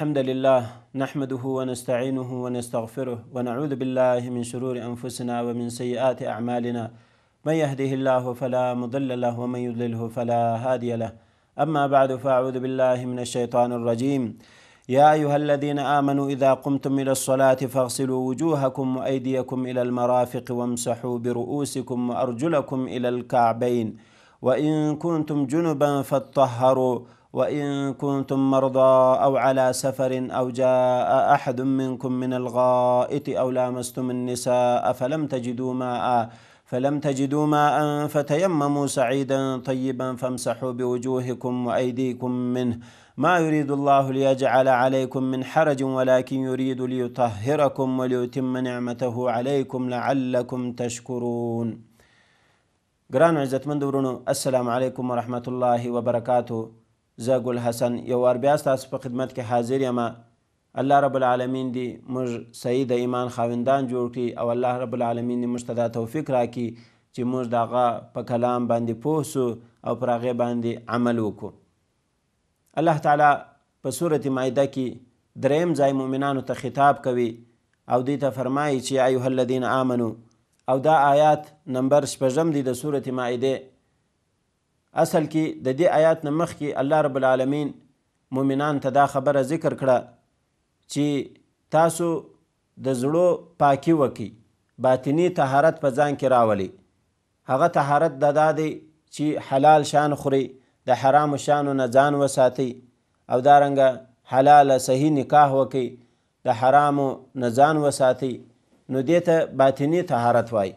الحمد لله نحمده ونستعينه ونستغفره ونعوذ بالله من شرور أنفسنا ومن سيئات أعمالنا من يهده الله فلا مضل له ومن يضلله فلا هادي له أما بعد فأعوذ بالله من الشيطان الرجيم يا أيها الذين آمنوا إذا قمتم إلى الصلاة فاغسلوا وجوهكم وأيديكم إلى المرافق وامسحوا برؤوسكم وأرجلكم إلى الكعبين وإن كنتم جنبا فاطهروا وإن كنتم مرضى أو على سفر أو جاء أحد منكم من الغائط أو لامستم النساء فلم تجدوا ماء فلم تجدوا ماء فتيمموا سعيدا طيبا فامسحوا بوجوهكم وأيديكم منه ما يريد الله ليجعل عليكم من حرج ولكن يريد ليطهركم وليتم نعمته عليكم لعلكم تشكرون قران عزت من دورنا السلام عليكم ورحمة الله وبركاته زه ګل حسن یو وار بیا ستاسو په خدمت کې حاضر یم الله رب العالمین دې موږ صحیح د ایمان خاوندان جوړ کړي او الله رب العالمین دې موږ ته دا توفیق راکړي چې موږ د هغه په کلام باندې پوه سو او پر هغې باندې عمل وکړو الله تعالی په سورة مایده کې دریم ځای مؤمنانو ته خطاب کوي او دوی ته فرمایي چې ایها الذین آمنو او دا آیات نمبر شپږم دی د سورة مایده اصل کې د دې آیات نه مخکې الله رب العالمین مؤمنان ته دا خبره ذکر کړه چې تاسو د زړو پاکي وکي باطنی طهارت په ځان کې راولي هغه طهارت د دا دی چې حلال شان خوري د حرام شانو نه ځان وساتي او دارنګه حلال صحیح نکاح وکي د حرامو نه ځان وساتي نو دې ته باطنی طهارت وایي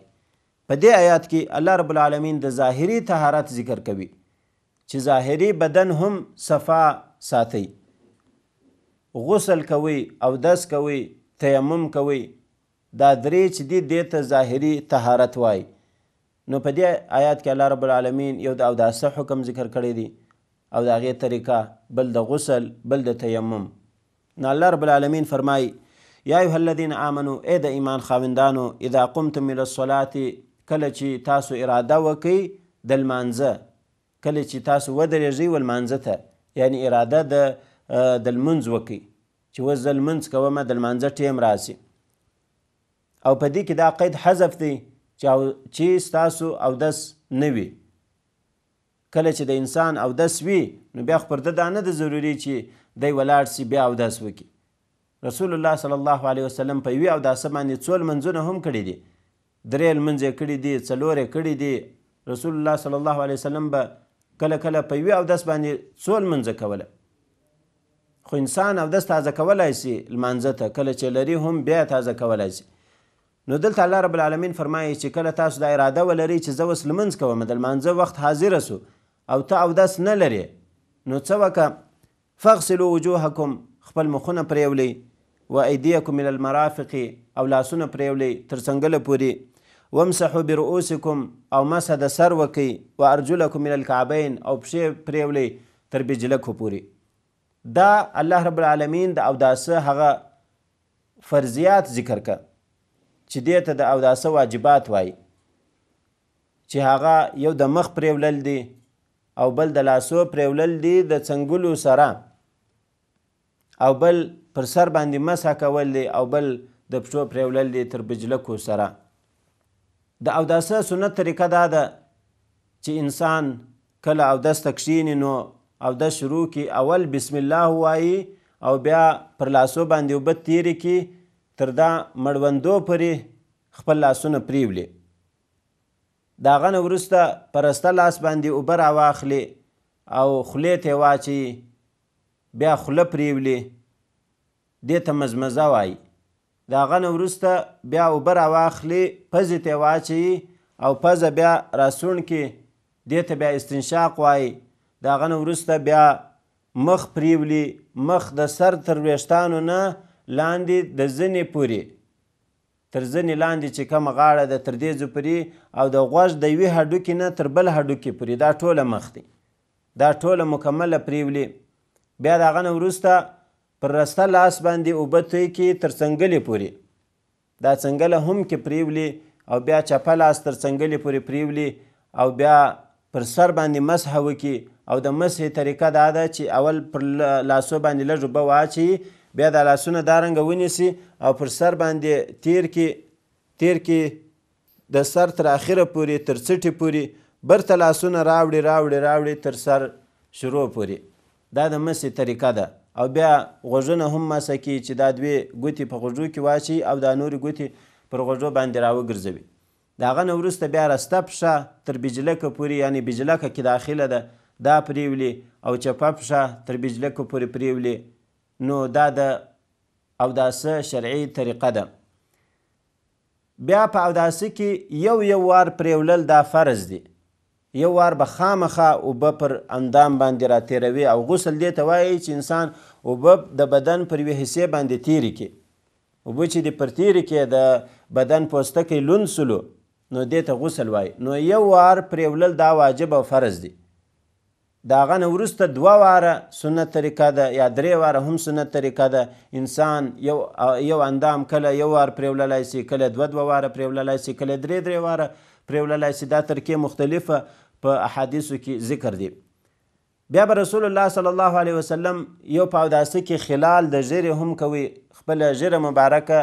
په دې آیات کې الله رب العالمین د ظاهري طهارت ذکر کوي چې ظاهري بدن هم صفا ساتي غسل کوي او دس کوي تیمم کوي دا درې چې دي دې ته ظاهري طهارت وای نو په دې آیات کې الله رب العالمین یو د اوداسه حکم ذکر کړی دی او د هغې طریقه بل د غسل بل د تیمم نو الله رب العالمین فرمایي یا ایها الذین آمنوا ای د ایمان خاوندانو اذا قمتم الى الصلاه کله چې تاسو اراده وکړئ د لمانځه کله چې تاسو ودرېږئ و لمانځه ته یعنی اراده د د لمونځ وکړئ چې اوس زه لمونځ کوم د لمانځه ټیم راسي او په دې کې دا قید حذف دی چې ستاسو اودس نه وي کله چې د انسان اودس وي نو بیا خو پر ده دا نه ده ضروري چې دی ولاړ سي بیا اودس وکړي رسول الله صلی الله علیه وسلم په یوې اوداسه باندې څو لمنځونه هم کړي دي درې لمنځې کړي دي څلورې کړي دي رسول الله صلی الله علیه وسلم به کله کله په یوې اودس باندې څو لمنځه کوله خو انسان اودس تازه کولی سي لمانځه ته کله چې لري هم بیا تازه کولی سي نو دلته الله رب العالمین فرمایي چې کله تاسو دا اراده ولرئ چې زه اوس لمونځ کوم د لمانځه وخت حاضره سو او ته اودس نه لرې نو څه وکړه فغسلو وجوهکم خپل مخونه پریولی و ایدیکم الى المرافق او لاسونه پریولی تر څنګله پورې وامسحوا برؤوسکم او مسح د سر وکئ و ارجلکم من الکعبین او پښې پریولی تر بجلکو پورې دا الله رب العالمین د اوداسه هغه فرضیات ذکر که چې دې ته د اوداسه واجبات وای چې هغه یو د مخ پریولل دی او بل د لاسو پریولل دی د څنګلو سره او بل پر سر باندې مسح کول دی او بل د پښو پریولل دی تر بجلکو سره د اوداسه سنت طریقه دا ده چې انسان کله اودس ته کښیني نو اودس شروع کی اول بسم الله وایي او بیا پر لاسو باندې اوبه تیرې کي تر دا مړوندو پورې خپل لاسونه پریولي د هغه نه وروسته پرسته لاس باندې اوبه راواخلي او خولې ته واچي بیا خوله پریولي دې ته مزمزه وایي د هغه نه وروسته بیا اوبه راواخلي پزې ته واچوي او پزه بیا راسوڼ کړي دې ته بیا استنشاق وایي د هغه نه وروسته بیا مخ پریولي مخ د سر تر ویښتانو نه لاندې د زنې پورې تر زنې لاندې چې کومه غاړه ده تر دېزو پورې او د غوږ د یوې هډوکې نه تر بل هډوکې پورې دا ټوله مخ دی دا ټوله مکمله پریولي بیا د هغه نه وروسته پر رسته لاس باندې اوبه توی کړي تر څنګلې پورې دا څنګله هم کې پریولي او بیا چپه لاس تر څنګلې پورې پریولي او بیا پر سر باندې مسح وکړي او د مسح طریقه دا ده چې اول پر لاسو باندې لږ اوبه واچوي بیا د لاسونه دارنګه ونیسي او پر سر باندې تیر کې تیر کې د سر تر اخره پورې تر څټې پورې برته لاسونه راوړي راوړي راوړي تر سر شروع پورې دا د مسې طریقه ده او بیا غوږونه هم مسه کي چې دا دوې ګوتې په غوږو کې واچي او دا نورې ګوتې پر غوږو باندې راوګرځوي د هغه نه وروسته بیا رسته پښه تر بجلکه پورې یعنی بجلکه کې داخله ده دا پریولي او چپه پښه تر بجلکه پورې پریولي نو دا د اوداسه شرعي طریقه ده بیا په اوداسه کې یو یو وار پریولل دا فرض دی یو وار به خامخه اوبه پر اندام باندې راتېروي او غسل دې ته وایي چې انسان اوبه د بدن پر یوې حصې باندې تیرې کړي اوبه چې دې پر تیرې کړي د بدن پوستکی لوند سلو نو دې ته غسل وایي نو یو وار پرېولل دا واجب او فرض دی د هغه نه وروسته دوه واره سنت طریقه ده یا درې واره هم سنت طریقه ده انسان یو یو اندام کله یو وار پرېوللی سي کله دوه دوه واره پرېوللی سي کله درې درې واره پرېوللی سي دا طریقې مختلفه په احادیثو کې ذکر دی بیا به رسول الله صلی الله علیه وسلم یو په اوداسه کې خلال د ژیرې هم کوي خپله ژیره مبارکه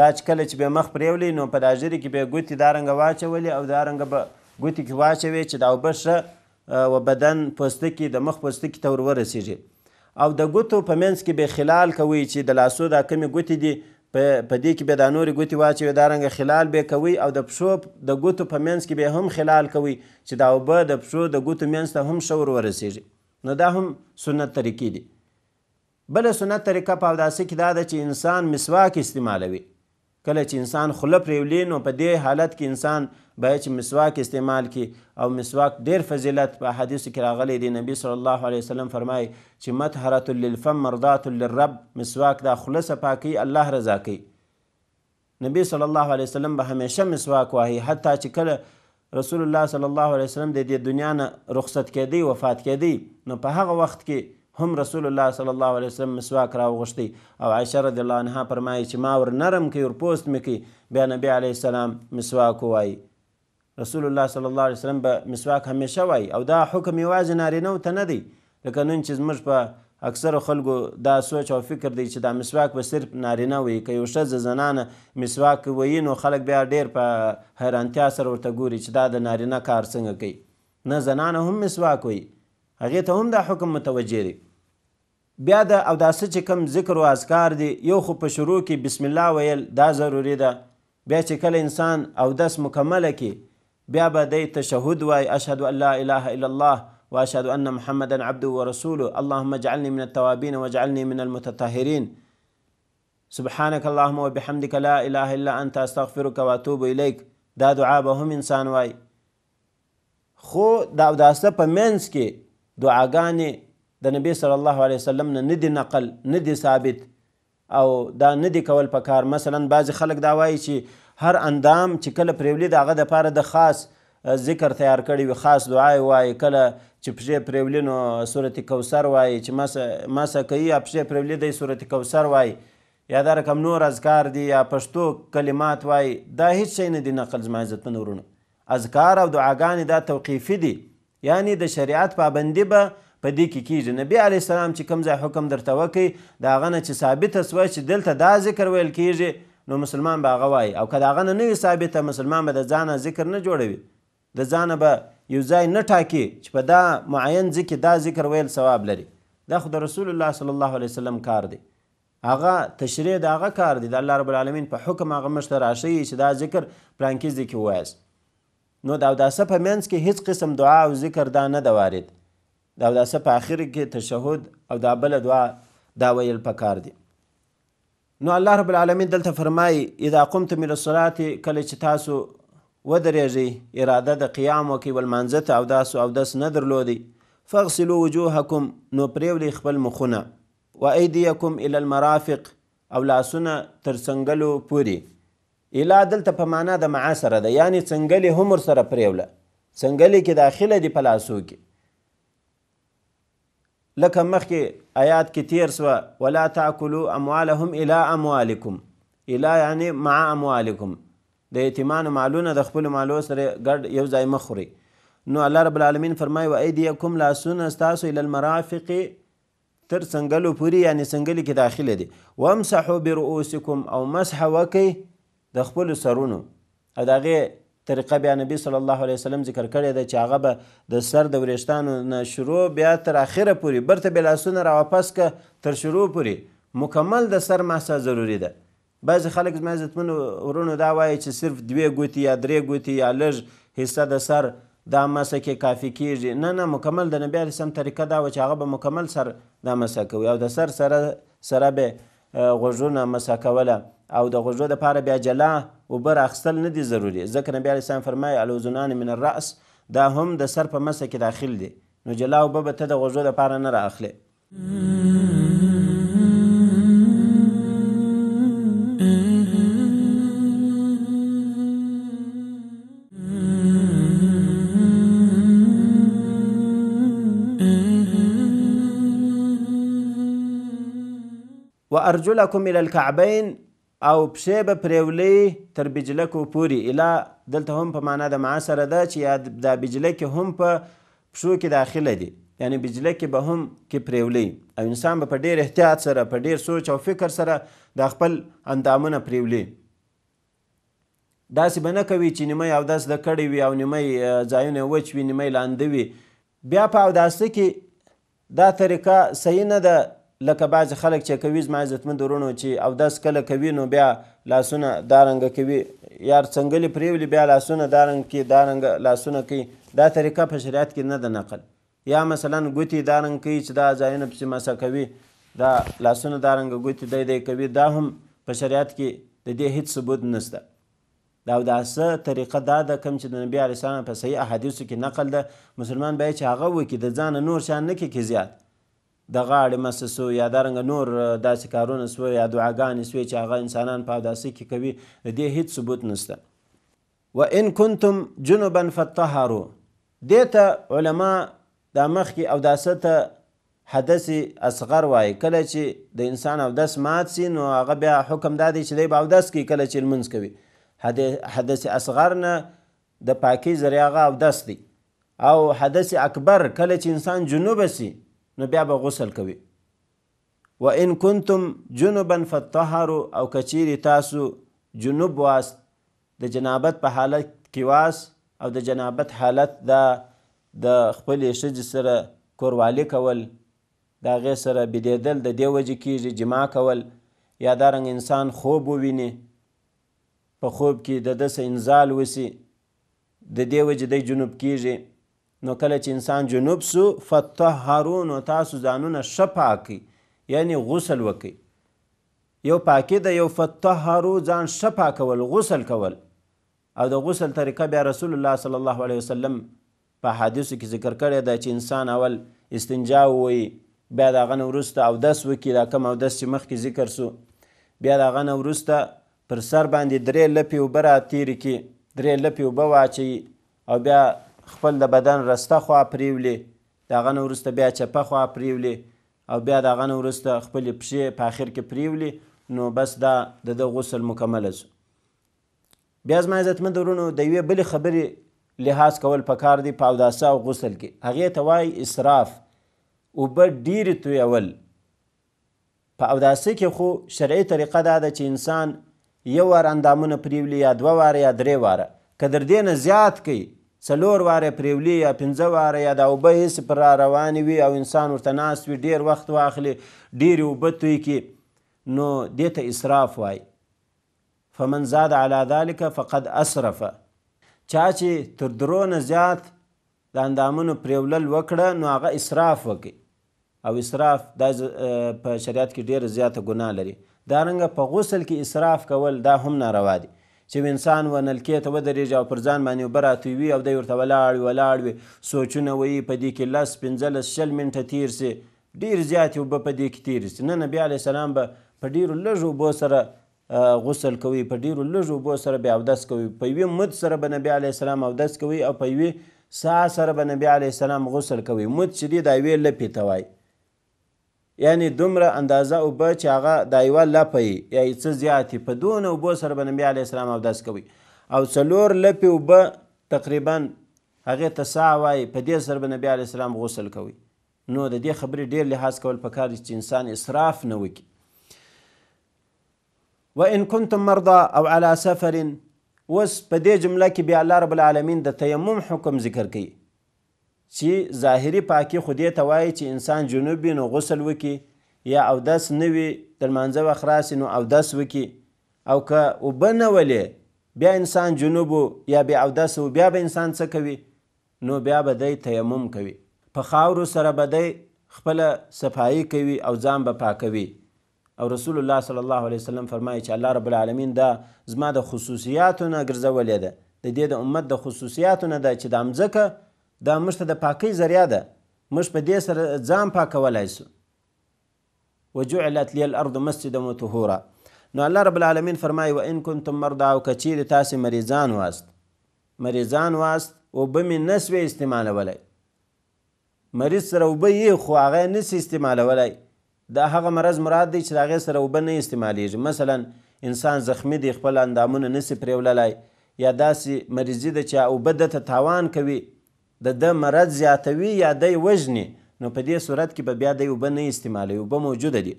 دا چې کله چې بیا مخ پریولی نو په دا ژیرې کې بیا ګوتې دا رنګه واچولې او دا رنګه به ګوتې کې واچوي چې دا اوبه ښه و بدن پوستکي د مخ پوستکي ته ور ورسېږي او د ګوتو په منځ کې به خلال کوي چې د لاسو دا کمې ګوتې دي په دې کې به دا نورې ګوتې واچوي دارنګه خلال به کوي او د پښو د ګوتو په منځ کې به هم خلال کوي چې دا اوبه د پښو د ګوتو منځ ته هم شور ورسیږي نو دا هم سنت طریقې دي بله سنت طریقه په اوداسه کې دا ده چې انسان مسواک استعمالوي کله چې انسان خوله پرېولي نو په دې حالت کې انسان باید چې مسواک استعمال کړي او مسواک ډیر فضیلت په حدیثو کې راغلی دی نبی صلی الله علیه وسلم فرمایي چې مطهرة للفم مرضات للرب مسواک دا خوله صفا کوي الله رضا کوي نبی صلی الله علیه وسلم به همیشه مسواک وهي حتی چې کله رسول الله صلی الله علیه وسلم د دې دنیا نه رخصت کېدی وفات کېدی نو په هغه وخت کې هم رسول الله صلی الله علیه وسلم مسواک راوغوښتی او عایشه رضی الله عنها فرمایي چې ما ور نرم کوي ور پوست مې کوي بیا نبی علیه السلام مسواک ووایي رسول الله صلی الله علیه وسلم به مسواک همیشه وایي او دا حکم یوازې نارینهو ته نه دی لکه نن چې زموږ په اکثر خلکو دا سوچ او فکر دی چې دا مسواک به صرف نارینه وي که یو ښځه زنانه مسواک ویي نو خلک بیا ډیر په حیرانتیا سره ورته ګوري چې دا د نارینه کار څنګه کوي نه زنانه هم مسواک وي هغې ته هم دا حکم متوجه دی بیا د اوداسه چې کم ذکر او اذکار دی یو خو په شروع کې بسم الله ویل دا ضروری ده بیا چې کله انسان اودس مکمله کې بیا به دی تشهد وای اشهد ان لا اله الا الله واشهد ان محمدا عبده ورسوله اللهم اجعلني من التوابين واجعلني من المتطهرين سبحانك اللهم وبحمدك لا اله الا انت استغفرك واتوب اليك دا دعا به هم انسان وای خو دا اوداسه په منځ کې دعاګانې د نبی صلی الله علیه وسلم نه ندی نقل ندی ثابت او دا ندی کول په کار مثلا بعضی خلک دا وایي چې هر اندام چې کله پریولي د هغه دپاره د خاص ذکر تیار کړی وي خاص دعا وایي کله چې پښې پریولي نو صورت کوثر وایي چې ماسه ماسه کوي یا پښې پریولي دی صورت کوثر وایي یا دا رقم نور اذکار دي یا پښتو کلمات وایي دا هیڅ شی نه دی نقل زما عزتمن ورونه اذکار او دعاګانې دا توقیفي دي یعنی د شریعت پابندي به په دې کې کیږي نبی علی السلام چې کوم ځای حکم درته وکړي د هغه نه چې ثابته سوه چې دلته دا ذکر ویل کیږي نو مسلمان به هغه وایي او که د هغه نه نه وي ثابته مسلمان به د ځانه ذکر نه جوړوي د ځانه به یو ځای نه ټاکي چې په دا معین ځکه دا ذکر ویل ثواب لري دا خو د رسول الله صلی الله علیه وسلم کار دی هغه تشریع د هغه کار دی د الله رب العالمین په حکم هغه مشته راشي چې دا ذکر پلانکیز دی کې وایست نو د اوداسه په منځ کې هیڅ قسم دعا او ذکر دا نه ده وارد د اوداسه په آخر کې تشهد او دا بله دعا دا ویل پکار دي نو الله رب العالمین دلته فرمایي اذا قمتم الى الصلاه کله چې تاسو ودرېږئ اراده د قیام وکړئ والمانځه ته اوداس او اوداس نه درلودئ فاغسلوا وجوهکم نو پرېولئ خپل مخونه وایدیکم الى المرافق او لاسونه تر څنګلو پورې الا دلته په معنا د معا سره ده یعنی څنګلې هم ورسره پرېوله څنګلې کې داخله دي په لاسو کې لکه مخکې آیات کې تیر سوه ولا تاکلو اموالهم الی اموالکم الی یعنی مع اموالکم د یتیمانو مالونه د خپلو مالو سره ګډ یو ځای مه خوري نو الله رب العالمین فرمایي و ایدیکم لاسونه ستاسو الی المرافق تر سنګلو پورې یعنی سنګلي کې داخله دي وامسحوا برؤوسکم او مسح وکئ د خپلو سرونو او د هغې طریقه بیا نبی صلی الله علیه وسلم ذکر کړی دی چې هغه به د سر د وریښتانو نه شروع بیا تر اخره پورې برته بې لاسونه راواپس که تر شروع پورې مکمل د سر مسح ضروري ده بعضې خلک زما عزتمنو ورونو دا وایي چې صرف دوې ګوتې یا درې ګوتې یا لږ حصه د سر دا مسه کې کافی کیږي نه نه مکمل د نبی علیه السلام طریقه دا و چې هغه به مکمل سر دا مسه کوي او د سر سره سره به غوږونه مسه کوله او د غوږو دپاره بیا جلا اوبه راخیستل نه دي ضروري ځکه نبی علیه السلام فرمایي الوزنان من الرأس دا هم د سر په مسه کې داخل دي نو جلا اوبه به ته د غوږو دپاره نه رااخلې وأرجلكم إلى الكعبين او پښې به پرېولې تر بجلکو پورې اله دلته هم په معنا د معا سره ده چې یا دا بجلکې هم په پښو کې داخله دي یعنی بجلکې به هم کې پرېولې او انسان به په ډېر احتیاط سره په ډېر سوچ او فکر سره دا خپل اندامونه پرېولې داسې به نه کوي چې نیمه اودس د کړی وي او نیمه ځایونه وچ وي نیمه لاندې وي بیا په اوداسته کې دا طریقه صحیح نه ده لکه بعضې خلک چې کوي زما عزتمند ورونو چې اودس کله کوي نو بیا لاسونه دارنګه کوي یار څنګلې پرېولي بیا لاسونه دارنګ کوي دارنګه لاسونه کوي دا طریقه په شریعت کې نه ده نقل یا مثلا ګوتې دارنګ کوي چې دا ځایونه پسې مسه کوي دا لاسونه دارنګه ګوتې دی دی کوي دا هم په شریعت کې د دې هیڅ ثبوت نشته دا اوداسه طریقه دا ده کوم چې د نبي علیه السلام په صحیح احادیثو کې نقل ده مسلمان باید چې هغه وکړي د ځانه نور شان نه کې زیات د غاړې مسسو یا دارنګه نور داسې کارونه سوه یا دعاګانې سوې چې هغه انسانان په اوداسي کې کوي د دې هیڅ ثبوت نشته وان کنتم جنبا فطهروا دې ته علما دا مخکې اوداسه ته حدث اصغر وای کله چې د انسان اودس مات سي نو هغه بیا حکم دا دی چې دی به اودس کوي کله چې لمونځ کوي حدث اصغر نه د پاکي ذریعه هغه اودس دی او حدث اکبر کله چې انسان جنوب سي نو بیا به غسل کوي و ان کنتم جنبا فطهروا او کچیری تاسو جنوب واست د جنابت په حالت کې واس او د جنابت حالت دا د خپلې ښځې سره کوروالي کول د هغې سره بېدېدل د دې وجې کېږي جما کول یا دارنګ انسان خوب وویني په خوب کې د دسه انزال وسی د دې وجې دی جنوب کېږي نو کله چې انسان جنوب سو فطهرو نو تاسو ځانونه ښه پاکئ یعنی غسل وکئ یو پاکي د یو فطهرو ځان ښه پاکول غسل کول او د غسل طریقه بیا رسول الله صلی الله علیه وسلم په حدیثو کې ذکر کړی دی چې انسان اول استنجا ووي بیا د هغه نه وروسته اودس وکړي دا کم اودس چې مخکې ذکر سو بیا د هغه نه وروسته پر سر باندې درې لپې اوبه راتېرې کړي درې لپې اوبه واچوي او بیا خپل د بدن رسته خوا پریولې د هغه نه وروسته بیا چپه خوا پریولې او بیا د هغه نه وروسته خپلې پښې په آخر کې پریولې نو بس دا د ده غسل مکمله سو بیا زما عزتمند ورونو د یوې بلې خبرې لحاظ کول پکار دی په اوداسه او غسل کې هغې ته وایي اسراف اوبه ډیرې تویول په اوداسه کې خو شرعي طریقه دا ده چې انسان یو وار اندامونه پریولي یا دوه واره یا درې واره که در دې نه زیات کوي څلور واره پریولي یا پنځه واره یا د اوبه هسې پر را روانې وي او انسان ورته ناست وي ډیر وخت واخلي ډیرې اوبه توی کې نو دې ته اسراف وای فمن زاد علی ذلک فقد اسرفه چا چې تر درو نه زیات د اندامونو پریولل وکړه نو هغه اسراف وکړي او اسراف دا په شریعت کې ډیره زیاته ګناه لري دارنګه په غسل کې اسراف کول دا هم ناروا دي چې یو انسان و نلکې ته ودرېږي او پر ځان باندې اوبه راتوي او دی ورته ولاړ وي ولاړ وي سوچونه وایي په دې کې لس پنځلس شل منټه تیر سي ډېر زیاتې اوبه په دې کې تیرې سي نه نبي علیه السلام به په ډېرو لږو اوبو سره غسل کوي په ډېرو لږو اوبو سره بیا اودس کوي په یوې مد سره به نبي علیه السلام اودس کوي او په یوې سا سره به نبي علیه السلام غسل کوي مد چې دی دا یوې لپې ته وایي یعنی دومره اندازه اوبه چې هغه دا یوه لپه یي یا څه زیاتې په دونه اوبو سره به نبي علیه السلام اودس کوي او څلور لپې اوبه تقریبا هغې ته سا وایي په دې سره به نبي علیه السلام غسل کوي نو د دې خبرې ډیر لحاظ کول پکار دي چې انسان اسراف نه وکړي وان كنتم مرضى او على سفر وس په دې جمله کې بیا الله رب العالمین د تیمم حکم ذکر کوي چې ظاهري پاکي خو دې ته وایي چې انسان جنوب وي نو غسل وکړي یا اودس نه وي د لمانځه وخت راسي نو اودس وکړي او که اوبه نه ولې بیا انسان جنوب یا بیا اودس و بیا به انسان څه کوي نو بیا به دی تیمم کوي په خاورو سره به دی خپله صفایي کوي او ځان به پاکوي او رسول الله صلی الله علیه وسلم فرمایي چې الله رب العالمین دا زما د خصوصیاتو نه ګرځولې ده د دې د امت د خصوصیاتو نه ده چې دا مځکه دا موږ ته د پاکۍ ذریعه ده موږ په دې سره ځان پاکولی سو وجعلت لی الارض مسجدا وطهورا نو الله رب العالمین فرمایي وان کنتم مرضى او که چیرې تاسې مریضان واست مریضان واست اوبه مې نه سوې استعمالولی مریض سره اوبه یې خو هغه یې نسي استعمالولی دا هغه مرض مراد دی چې د هغې سره اوبه نه استعمالیږي مثلا انسان زخمی دی خپل اندامونه نسي پرېوللی یا داسې مریضي ده چې اوبه دته تاوان کوي د ده مرض زیاتوي یا دی وژني نو په دې صورت کې به بیا دی اوبه نه استعمالوي اوبه موجوده دي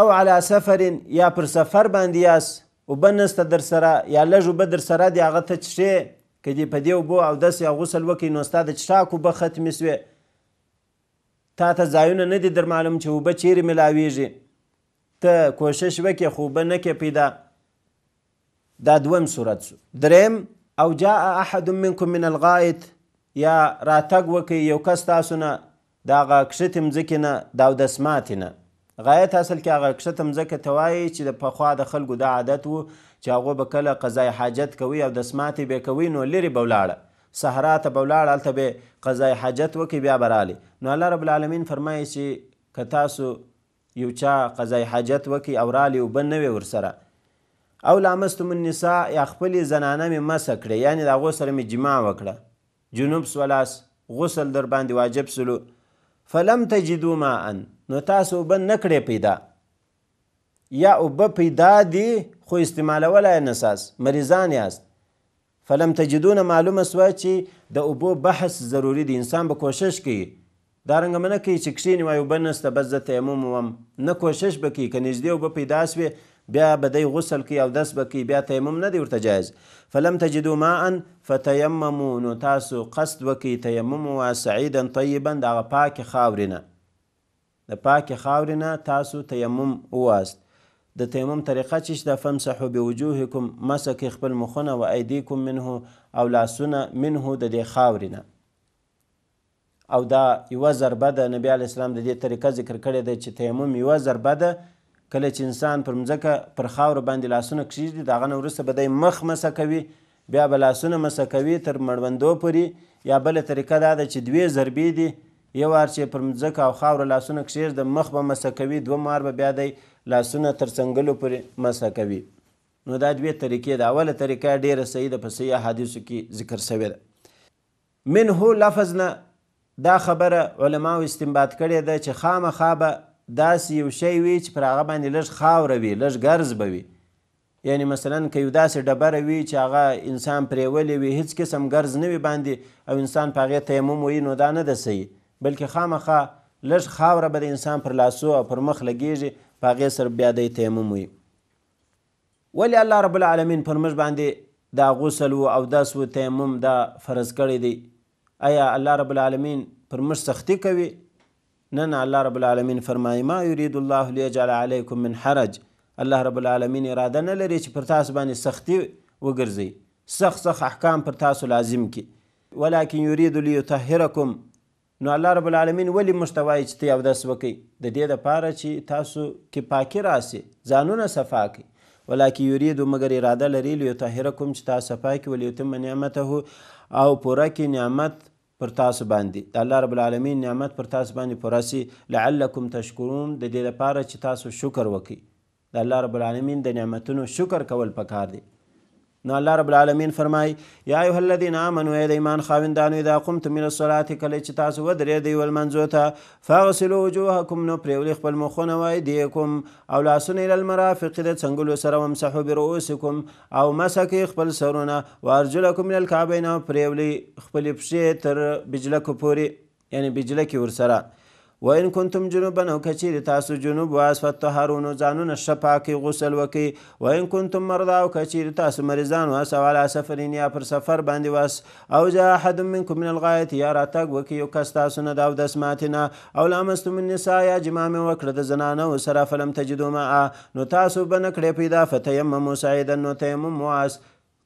او علی سفر یا پر سفر باندې یاست اوبه نسته در سره یا لږ اوبه در سره دي هغه ته څښې که دې په دې اوبو اودس یا غسل وکړي نو ستا د څښاک اوبه ختمې سوې تا ته ځایونه نه دي در معلوم چې اوبه چیرې میلاویږي ته کوشش وکې خو اوبه نه کې پیدا دا دویم صورت سو دریم او جاء احد منکم من الغائط یا راتګ وکي یو کس تاسو نه د هغه کښتې مځکې نه د اودس ماتې نه غایت اصل کې هغه کښته مځکه ته وایي چې د پخوا د خلکو دا عادت و چې هغو به کله قضای حاجت کوي او دس ماتې به کوي نو لرې به ولاړه صحرا ته به ولاړه هلته به قضای حاجت وکي بیا به رالی نو الله رب العالمین فرمایي چې که تاسو یو چا قضای حاجت وکي او رالی اوبه نه وي ورسره او لامستم النساء یا خپلې زنانه مې مسه کړې یعنې د هغو سره مې جماع وکړه جنوب سولاس غسل در باندې واجب سلو فلم تجدو ماء نو تاسو اوبه نه کړې پیدا یا اوبه پیدا دي خو استعمالولی نساس مریضان یاست فلم تجدونه معلومه سوه چې د اوبو بحث ضروری دی انسان به کوشش کوي دارنګه منه کوي چې کښېني وایي اوبه نسته بس زه تیمم وم نه کوشش به کوي که نږدې اوبه پیدا سوې بیا به دی غسل کوي او دس به کوي بیا تیمم نه دی ورته جایز فلم تجدو ماء فتیممو نو تاسو قصد وکي تیمم و سعیدا طیبا د هغه پاکې خاورې نه د پاکې خاورې نه تاسو تیمم وواست د تیمم طریقه چې ده فمسحو بوجوهکم مسک خپل مخونه و ایدیکم منه او لاسونه منه د دې خاورې نه او دا یوه ضربه ده نبی علیه اسلام د دې طریقه ذکر کړې ده چې تیمم یوه ضربه ده کله چې انسان پر مځکه پر خاور باندې لاسونه کشیږي دا غن ورسته به د مخ مسه کوي بیا به لاسونه مسه کوي تر مړوندو پورې یا بل طریقه دا ده چې دوی ضربې دي یو وار چې پر مځکه او خاور لاسونه کشیر د مخ به مسه کوي دوه مار به بیا دی لاسونه تر څنګلو پورې مسه کوي نو دا دوی طریقې ده اوله طریقه ډیره صحیح ده په صحیح حدیثو کې ذکر شوې ده منه لفظ نه دا خبره علماو استنباط کړې ده چې خامخا به داسې یو شی وي چې پر هغه باندې لږ خاوره وي لږ ګرز به وي یعنی مثلا که یو داسې ډبره وي چې هغه انسان پرېولی وي هیڅ قسم ګرز نه وي باندې او انسان په هغې تیمم وي نو دا نه ده صحیح بلکې خامخا لږ خاوره به د انسان پر لاسو او پر مخ لګیږي په هغې سره بیا دی تیمم وي ولې الله رب العالمین پر موږ باندې دا غسل و او داس و تیمم دا فرض کړی دی آیا الله رب العالمین پر موږ سختی کوي نن الله رب العالمین فرمایي ما یرید الله لیجعل علیکم من حرج الله رب العالمین اراده نه لري چې پر تاسو باندې سختی وګرځي سخت سخت احکام پر تاسو لازم کی ولکن یرید لیطهرکم نو الله رب العالمین ولی مشتوای چې تی اودس وکي د دې لپاره چې تاسو کې پاکي راسي ځانونه صفا کی ولکن یرید مگر اراده لري لیطهرکم چې تاسو صفا کی ولیتم نعمته او پوره کی نعمت پر تاسو باندې د الله رب العالمین نعمت پر تاسو باندې پراسي لعلکم تشکرون د دې لپاره چې تاسو شکر وکړي د الله رب العالمین د نعمتونو شکر کول پکار دی نو الله رب العالمین فرمای یا ایه الذین آمنو ای د ایمان خاوندانو اذا قمتم الى الصلاه کله چې تاسو ودرې دی ول منځو ته فاغسلوا وجوهکم نو پرېولي خپل مخونه وای دیکم او لاسونه الى المرافق د څنګلو سره ومسحوا برؤوسکم او مسکی خپل سرونه وارجلکم الى الكعبین او پرېولي خپل پښې تر بجلکو پوري یعنی بجلکی ورسره و ان کنتم جنوبا او کچیر تاسو جنوب واس فتطهرون ځانونه ښه پاکي غسل وکي و ان کنتم مرضى او کچیر تاسو مریضان واس او علی سفرین یا پر سفر باندې واس او جاء احد منکم من الغایت یا راتګ وکي یو کس تاسو نه داو د سماتنه او لامستم النساء یا جماع مې وکړه د زنانه او سره فلم تجدو ما نو تاسو بنکړې پیدا فتیمم سعیدا نو تیمم واس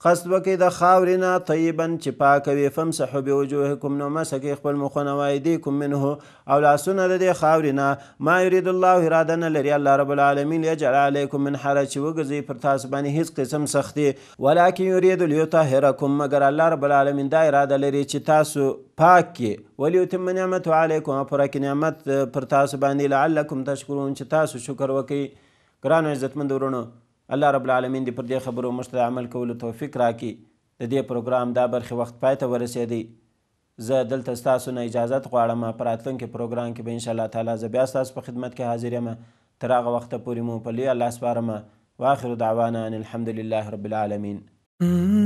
قصد وکي د خاورې نه طیبا چې پاکه وي فمسحو بوجوهکم نو مسکئ خپل مخونه و ایدیکم منه او لاسونه د دې خاورې نه ما یرید الله اراده نه لري الله رب العالمین یجعل علیکم من حرج چې وګرځي پر تاسو باندې هیڅ قسم سختي ولکن یرید لیطهرکم مگر الله رب العالمین دا اراده لري چې تاسو پاک کې ولیتم نعمت علیکم پر کې نعمت پر تاسو باندې لعلکم تشکرون چې تاسو شکر وکئ ګرانو عزتمن دورونو الله رب العالمین دې پر دې خبرو موږ ته عمل کولو توفیق راکړي د دې پروګرام دا برخې وخت پای ته ورسېدی زه دلته ستاسو نه اجازت غواړم په راتلونکي پروګرام کې به انشاءالله تعالی زه بیا ستاسو په خدمت کې حاضر یم تر هغه وخته پورې مو په لوی الله سپارم واخر دعوانا ان الحمد لله رب العالمين